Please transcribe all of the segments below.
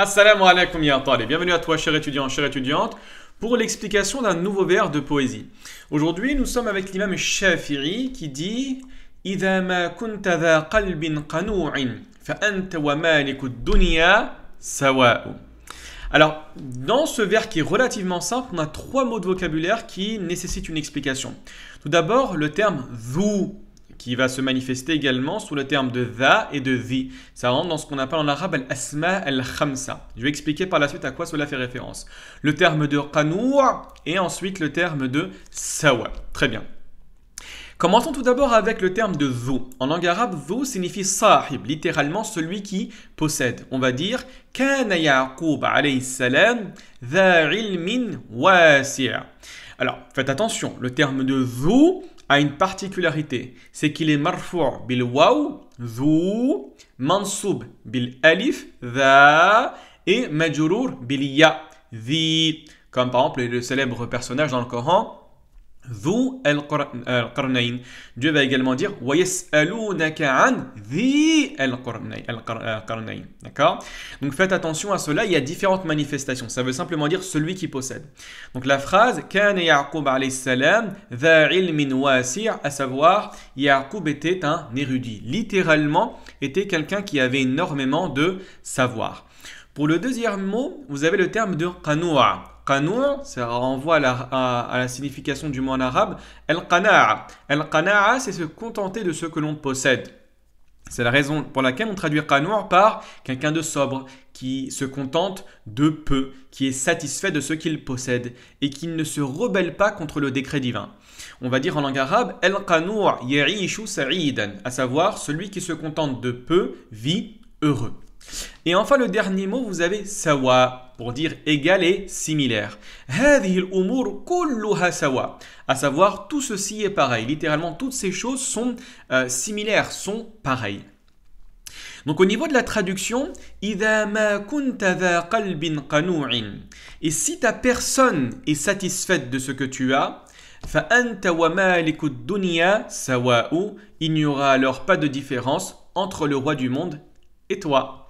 Assalamu alaikum ya talib. Bienvenue à toi, cher étudiant, chère étudiante, pour l'explication d'un nouveau vers de poésie. Aujourd'hui, nous sommes avec l'imam Shafiri qui dit Alors, dans ce vers qui est relativement simple, on a trois mots de vocabulaire qui nécessitent une explication. Tout d'abord, le terme vous » qui va se manifester également sous le terme de dha » et de zi. Ça rentre dans ce qu'on appelle en arabe al-asma al-khamsa. Je vais expliquer par la suite à quoi cela fait référence. Le terme de qanoua et ensuite le terme de sawa. Très bien. Commençons tout d'abord avec le terme de dhu ». En langue arabe, dhu » signifie sahib, littéralement celui qui possède. On va dire Kana Yaqub alayhi salam ilmin wasi'. Alors, faites attention, le terme de vous, a une particularité, c'est qu'il est marfou' bil waw, zou mansoub bil alif, dha, et majurur bil ya, dhi. Comme par exemple le célèbre personnage dans le Coran, Dieu va également dire euh, Donc faites attention à cela, il y a différentes manifestations. Ça veut simplement dire celui qui possède. Donc la phrase à savoir Yaqub était un érudit. Littéralement, était quelqu'un qui avait énormément de savoir. Pour le deuxième mot, vous avez le terme de qanoua. Qanou, ça renvoie à la, signification du mot en arabe, al-qana'a. Al-qana'a, c'est se contenter de ce que l'on possède. C'est la raison pour laquelle on traduit qanour » par quelqu'un de sobre, qui se contente de peu, qui est satisfait de ce qu'il possède et qui ne se rebelle pas contre le décret divin. On va dire en langue arabe al ya'ishu sa'idan, à savoir celui qui se contente de peu vit heureux. Et enfin, le dernier mot, vous avez sawa pour dire égal et similaire. sawa, à savoir tout ceci est pareil. Littéralement, toutes ces choses sont euh, similaires, sont pareilles. Donc au niveau de la traduction, Et si ta personne est satisfaite de ce que tu as, il n'y aura alors pas de différence entre le roi du monde et toi.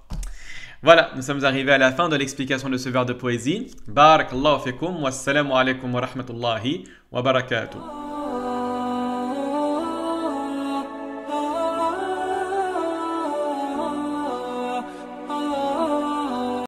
Voilà, nous sommes arrivés à la fin de l'explication de ce vers de poésie. Barakallahu fikum wa alaikum wa rahmatullahi wa barakatuh.